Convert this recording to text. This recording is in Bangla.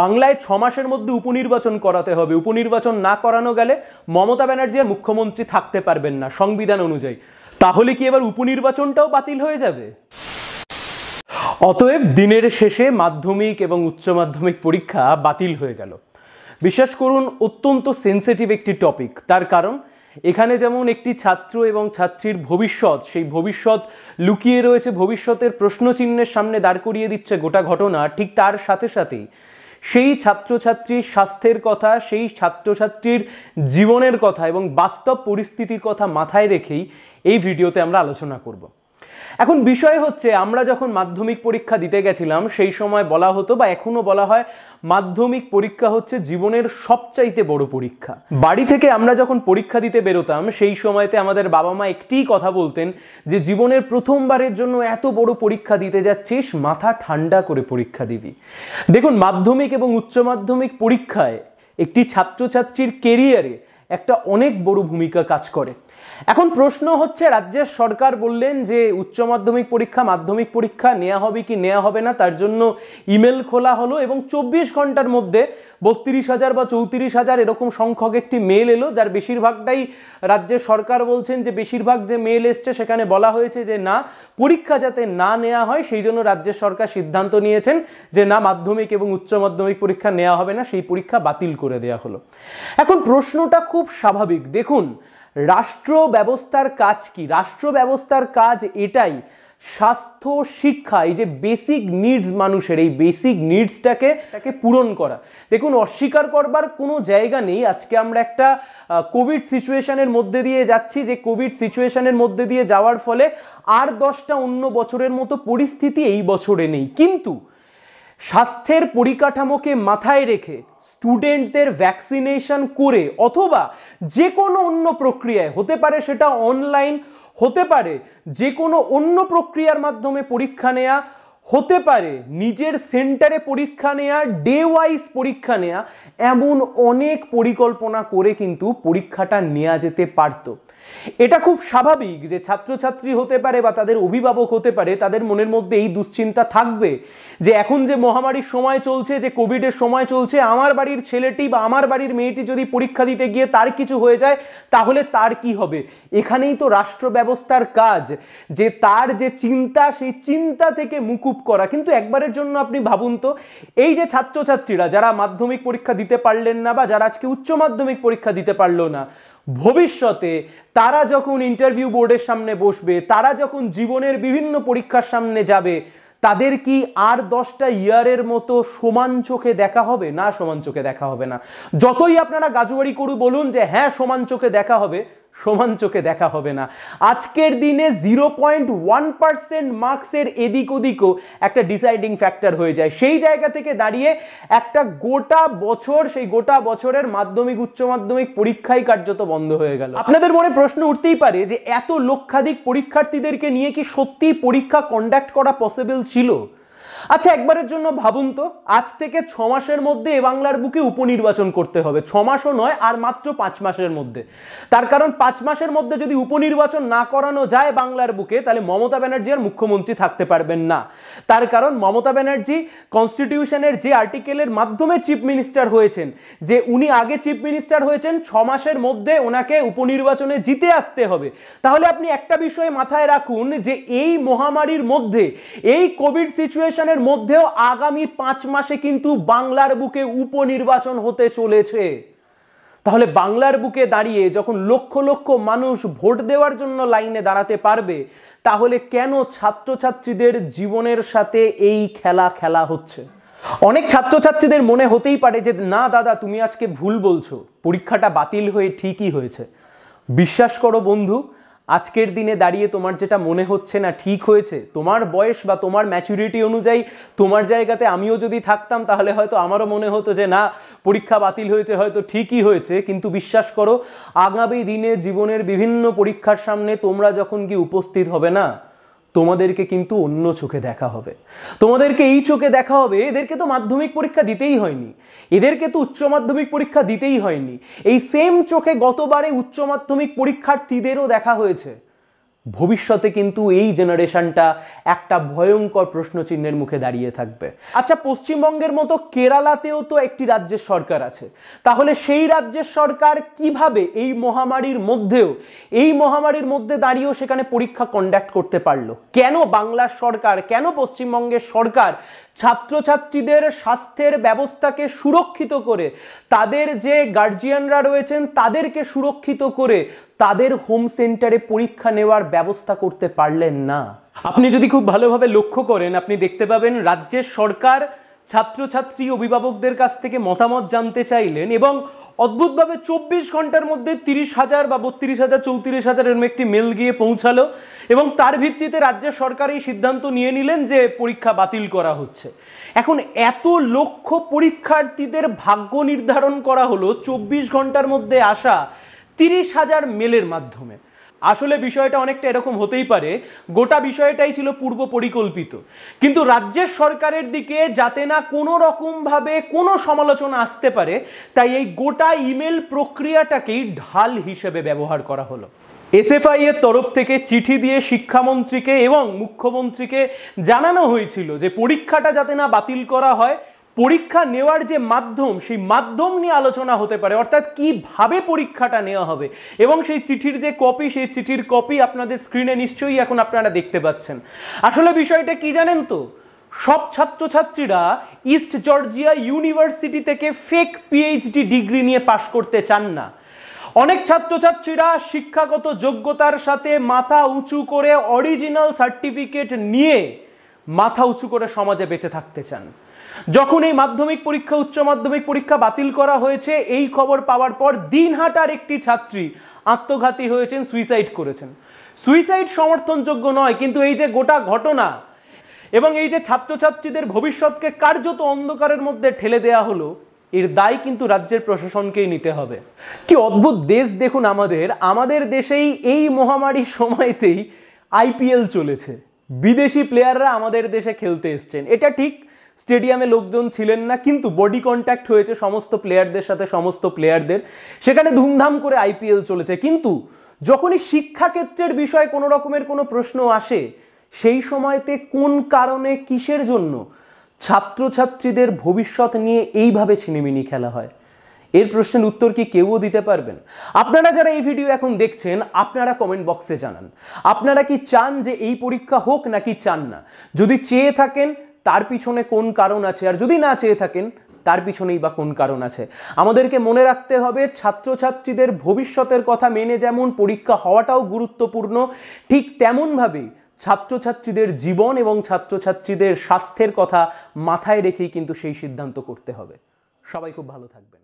বাংলায় ছ মাসের মধ্যে উপনির্বাচন করাতে হবে উপনির্বাচন না করানো গেলে মমতা ব্যানার্জি আর মুখ্যমন্ত্রী থাকতে পারবেন না সংবিধান অনুযায়ী তাহলে কি এবার উপনির্বাচনটাও বাতিল হয়ে যাবে অতএব দিনের শেষে মাধ্যমিক এবং উচ্চ মাধ্যমিক পরীক্ষা বাতিল হয়ে গেল বিশ্বাস করুন অত্যন্ত সেন্সিটিভ একটি টপিক তার কারণ এখানে যেমন একটি ছাত্র এবং ছাত্রীর ভবিষ্যৎ সেই ভবিষ্যৎ লুকিয়ে রয়েছে ভবিষ্যতের প্রশ্নচিহ্নের সামনে দাঁড় করিয়ে দিচ্ছে গোটা ঘটনা ঠিক তার সাথে সাথেই সেই ছাত্রছাত্রীর স্বাস্থ্যের কথা সেই ছাত্রছাত্রীর জীবনের কথা এবং বাস্তব পরিস্থিতির কথা মাথায় রেখেই এই ভিডিওতে আমরা আলোচনা করবো এখন বিষয় হচ্ছে আমরা যখন মাধ্যমিক পরীক্ষা দিতে গেছিলাম সেই সময় বলা হতো বা এখনও বলা হয় মাধ্যমিক পরীক্ষা হচ্ছে জীবনের সবচাইতে বড় পরীক্ষা বাড়ি থেকে আমরা যখন পরীক্ষা দিতে বেরোতাম সেই সময়তে আমাদের বাবা মা একটিই কথা বলতেন যে জীবনের প্রথমবারের জন্য এত বড় পরীক্ষা দিতে যাচ্ছিস মাথা ঠান্ডা করে পরীক্ষা দিবি দেখুন মাধ্যমিক এবং উচ্চ মাধ্যমিক পরীক্ষায় একটি ছাত্রছাত্রীর কেরিয়ারে একটা অনেক বড় ভূমিকা কাজ করে এখন প্রশ্ন হচ্ছে রাজ্যের সরকার বললেন যে উচ্চ মাধ্যমিক পরীক্ষা মাধ্যমিক পরীক্ষা নেওয়া হবে কি নেওয়া হবে না তার জন্য ইমেল খোলা হলো এবং চব্বিশ ঘন্টার মধ্যে বত্রিশ হাজার বা চৌত্রিশ হাজার এরকম সংখ্যক একটি মেল এলো যার বেশিরভাগটাই রাজ্যের সরকার বলছেন যে বেশিরভাগ যে মেল এসছে সেখানে বলা হয়েছে যে না পরীক্ষা যাতে না নেওয়া হয় সেই জন্য রাজ্যের সরকার সিদ্ধান্ত নিয়েছেন যে না মাধ্যমিক এবং উচ্চ মাধ্যমিক পরীক্ষা নেওয়া হবে না সেই পরীক্ষা বাতিল করে দেওয়া হলো এখন প্রশ্নটা খুব খুব স্বাভাবিক দেখুন রাষ্ট্র ব্যবস্থার কাজ কি রাষ্ট্র ব্যবস্থার কাজ এটাই স্বাস্থ্য শিক্ষা এই যে বেসিক নিডস মানুষের এই বেসিক নিডসটাকে তাকে পূরণ করা দেখুন অস্বীকার করবার কোনো জায়গা নেই আজকে আমরা একটা কোভিড সিচুয়েশানের মধ্যে দিয়ে যাচ্ছি যে কোভিড সিচুয়েশানের মধ্যে দিয়ে যাওয়ার ফলে আর দশটা অন্য বছরের মতো পরিস্থিতি এই বছরে নেই কিন্তু স্বাস্থ্যের পরিকাঠামোকে মাথায় রেখে স্টুডেন্টদের ভ্যাকসিনেশন করে অথবা যে কোনো অন্য প্রক্রিয়ায় হতে পারে সেটা অনলাইন হতে পারে যে কোনো অন্য প্রক্রিয়ার মাধ্যমে পরীক্ষা নেয়া হতে পারে নিজের সেন্টারে পরীক্ষা নেয়া ডে ওয়াইজ পরীক্ষা নেয়া এমন অনেক পরিকল্পনা করে কিন্তু পরীক্ষাটা নেওয়া যেতে পারতো এটা খুব স্বাভাবিক যে ছাত্রছাত্রী হতে পারে বা তাদের অভিভাবক হতে পারে তাদের মনের মধ্যে এই দুশ্চিন্তা থাকবে যে এখন যে মহামারীর সময় চলছে যে কোভিডের সময় চলছে আমার বাড়ির ছেলেটি বা আমার বাড়ির মেয়েটি যদি পরীক্ষা দিতে গিয়ে তার কিছু হয়ে যায় তাহলে তার কি হবে এখানেই তো রাষ্ট্র ব্যবস্থার কাজ যে তার যে চিন্তা সেই চিন্তা থেকে মুকুব করা কিন্তু একবারের জন্য আপনি ভাবুন তো এই যে ছাত্রছাত্রীরা যারা মাধ্যমিক পরীক্ষা দিতে পারলেন না বা যারা আজকে উচ্চ মাধ্যমিক পরীক্ষা দিতে পারলো না ভবিষ্যতে তারা যখন ইন্টারভিউ বোর্ডের সামনে বসবে তারা যখন জীবনের বিভিন্ন পরীক্ষার সামনে যাবে তাদের কি আর দশটা ইয়ারের মতো সমান চোখে দেখা হবে না সমান চোখে দেখা হবে না যতই আপনারা গাজুয়ারি করু বলুন যে হ্যাঁ সমান চোখে দেখা হবে সমান চোখে দেখা হবে না আজকের দিনে জিরো পয়েন্ট ওয়ান পার্সেন্ট মার্কসের এদিক ওদিকও একটা ডিসাইডিং ফ্যাক্টর হয়ে যায় সেই জায়গা থেকে দাঁড়িয়ে একটা গোটা বছর সেই গোটা বছরের মাধ্যমিক উচ্চ মাধ্যমিক পরীক্ষাই কার্যত বন্ধ হয়ে গেল আপনাদের মনে প্রশ্ন উঠতেই পারে যে এত লক্ষাধিক পরীক্ষার্থীদেরকে নিয়ে কি সত্যি পরীক্ষা কন্ডাক্ট করা পসিবল ছিল আচ্ছা একবারের জন্য ভাবুন তো আজ থেকে ছ মাসের মধ্যে এ বাংলার বুকে উপনির্বাচন করতে হবে ছ মাসও নয় আর মাত্র পাঁচ মাসের মধ্যে তার কারণ পাঁচ মাসের মধ্যে যদি উপনির্বাচন না করানো যায় বাংলার বুকে তাহলে মমতা ব্যানার্জি আর মুখ্যমন্ত্রী থাকতে পারবেন না তার কারণ মমতা ব্যানার্জি কনস্টিটিউশনের যে আর্টিকেলের মাধ্যমে চিফ মিনিস্টার হয়েছেন যে উনি আগে চিফ মিনিস্টার হয়েছেন ছ মাসের মধ্যে ওনাকে উপনির্বাচনে জিতে আসতে হবে তাহলে আপনি একটা বিষয়ে মাথায় রাখুন যে এই মহামারীর মধ্যে এই কোভিড সিচুয়েশনে নির্বাচনের মধ্যেও আগামী পাঁচ মাসে কিন্তু বাংলার বুকে উপনির্বাচন হতে চলেছে তাহলে বাংলার বুকে দাঁড়িয়ে যখন লক্ষ লক্ষ মানুষ ভোট দেওয়ার জন্য লাইনে দাঁড়াতে পারবে তাহলে কেন ছাত্রছাত্রীদের জীবনের সাথে এই খেলা খেলা হচ্ছে অনেক ছাত্রছাত্রীদের মনে হতেই পারে যে না দাদা তুমি আজকে ভুল বলছো পরীক্ষাটা বাতিল হয়ে ঠিকই হয়েছে বিশ্বাস করো বন্ধু আজকের দিনে দাঁড়িয়ে তোমার যেটা মনে হচ্ছে না ঠিক হয়েছে তোমার বয়স বা তোমার ম্যাচুরিটি অনুযায়ী তোমার জায়গাতে আমিও যদি থাকতাম তাহলে হয়তো আমারও মনে হতো যে না পরীক্ষা বাতিল হয়েছে হয়তো ঠিকই হয়েছে কিন্তু বিশ্বাস করো আগামী দিনে জীবনের বিভিন্ন পরীক্ষার সামনে তোমরা যখন কি উপস্থিত হবে না তোমাদেরকে কিন্তু অন্য চোখে দেখা হবে তোমাদেরকে এই চোখে দেখা হবে এদেরকে তো মাধ্যমিক পরীক্ষা দিতেই হয়নি এদেরকে তো উচ্চ মাধ্যমিক পরীক্ষা দিতেই হয়নি এই সেম চোখে গতবারে উচ্চ মাধ্যমিক পরীক্ষার্থীদেরও দেখা হয়েছে ভবিষ্যতে কিন্তু এই জেনারেশনটা একটা ভয়ঙ্কর প্রশ্নচিহ্নের মুখে দাঁড়িয়ে থাকবে আচ্ছা পশ্চিমবঙ্গের মতো কেরালাতেও তো একটি রাজ্যের সরকার আছে তাহলে সেই রাজ্যের সরকার কিভাবে এই মহামারীর মধ্যেও এই মহামারীর মধ্যে দাঁড়িয়েও সেখানে পরীক্ষা কন্ডাক্ট করতে পারলো কেন বাংলার সরকার কেন পশ্চিমবঙ্গের সরকার ছাত্রছাত্রীদের স্বাস্থ্যের ব্যবস্থাকে সুরক্ষিত করে তাদের যে গার্জিয়ানরা রয়েছেন তাদেরকে সুরক্ষিত করে তাদের হোম সেন্টারে পরীক্ষা নেওয়ার ব্যবস্থা করতে পারলেন না আপনি যদি খুব ভালোভাবে লক্ষ্য করেন আপনি দেখতে পাবেন রাজ্যের সরকার ছাত্রছাত্রী অভিভাবকদের কাছ থেকে মতামত জানতে চাইলেন এবং অদ্ভুতভাবে চব্বিশ ঘন্টার মধ্যে তিরিশ হাজার বা বত্রিশ হাজার চৌত্রিশ হাজার এরম একটি মেল গিয়ে পৌঁছালো এবং তার ভিত্তিতে রাজ্য সরকার এই সিদ্ধান্ত নিয়ে নিলেন যে পরীক্ষা বাতিল করা হচ্ছে এখন এত লক্ষ পরীক্ষার্থীদের ভাগ্য নির্ধারণ করা হলো চব্বিশ ঘন্টার মধ্যে আসা তিরিশ হাজার মেলের মাধ্যমে আসলে বিষয়টা অনেকটা এরকম হতেই পারে গোটা বিষয়টাই ছিল পূর্ব পরিকল্পিত কিন্তু রাজ্যের সরকারের দিকে যাতে না কোনো রকমভাবে কোনো সমালোচনা আসতে পারে তাই এই গোটা ইমেল প্রক্রিয়াটাকেই ঢাল হিসেবে ব্যবহার করা হলো এসএফআই এর তরফ থেকে চিঠি দিয়ে শিক্ষামন্ত্রীকে এবং মুখ্যমন্ত্রীকে জানানো হয়েছিল যে পরীক্ষাটা যাতে না বাতিল করা হয় পরীক্ষা নেওয়ার যে মাধ্যম সেই মাধ্যম নিয়ে আলোচনা হতে পারে অর্থাৎ কিভাবে পরীক্ষাটা নেওয়া হবে এবং সেই চিঠির যে কপি সেই চিঠির কপি আপনাদের স্ক্রিনে নিশ্চয়ই এখন আপনারা দেখতে পাচ্ছেন আসলে বিষয়টা কি জানেন তো সব ছাত্রছাত্রীরা ইস্ট জর্জিয়া ইউনিভার্সিটি থেকে ফেক পিএইচডি ডিগ্রি নিয়ে পাশ করতে চান না অনেক ছাত্রছাত্রীরা শিক্ষাগত যোগ্যতার সাথে মাথা উঁচু করে অরিজিনাল সার্টিফিকেট নিয়ে মাথা উঁচু করে সমাজে বেঁচে থাকতে চান যখন এই মাধ্যমিক পরীক্ষা উচ্চ মাধ্যমিক পরীক্ষা বাতিল করা হয়েছে এই খবর পাওয়ার পর দিনহাটার একটি ছাত্রী আত্মঘাতী হয়েছেন সুইসাইড করেছেন সুইসাইড সমর্থনযোগ্য নয় কিন্তু এই যে গোটা ঘটনা এবং এই যে ছাত্রছাত্রীদের ভবিষ্যৎকে কার্যত অন্ধকারের মধ্যে ঠেলে দেয়া হলো এর দায় কিন্তু রাজ্যের প্রশাসনকেই নিতে হবে কি অদ্ভুত দেশ দেখুন আমাদের আমাদের দেশেই এই মহামারীর সময়তেই আইপিএল চলেছে বিদেশি প্লেয়াররা আমাদের দেশে খেলতে এসছেন এটা ঠিক স্টেডিয়ামে লোকজন ছিলেন না কিন্তু বডি কন্ট্যাক্ট হয়েছে সমস্ত প্লেয়ারদের সাথে সমস্ত প্লেয়ারদের সেখানে ধুমধাম করে আইপিএল চলেছে কিন্তু যখনই শিক্ষাক্ষেত্রের বিষয়ে কোনো রকমের কোনো প্রশ্ন আসে সেই সময়তে কোন কারণে কিসের জন্য ছাত্রছাত্রীদের ভবিষ্যৎ নিয়ে এইভাবে ছিনিমিনি খেলা হয় এর প্রশ্নের উত্তর কি কেউও দিতে পারবেন আপনারা যারা এই ভিডিও এখন দেখছেন আপনারা কমেন্ট বক্সে জানান আপনারা কি চান যে এই পরীক্ষা হোক নাকি চান না যদি চেয়ে থাকেন তার পিছনে কোন কারণ আছে আর যদি না চেয়ে থাকেন তার পিছনেই বা কোন কারণ আছে আমাদেরকে মনে রাখতে হবে ছাত্রছাত্রীদের ভবিষ্যতের কথা মেনে যেমন পরীক্ষা হওয়াটাও গুরুত্বপূর্ণ ঠিক তেমনভাবেই ছাত্রছাত্রীদের জীবন এবং ছাত্রছাত্রীদের স্বাস্থ্যের কথা মাথায় রেখেই কিন্তু সেই সিদ্ধান্ত করতে হবে সবাই খুব ভালো থাকবেন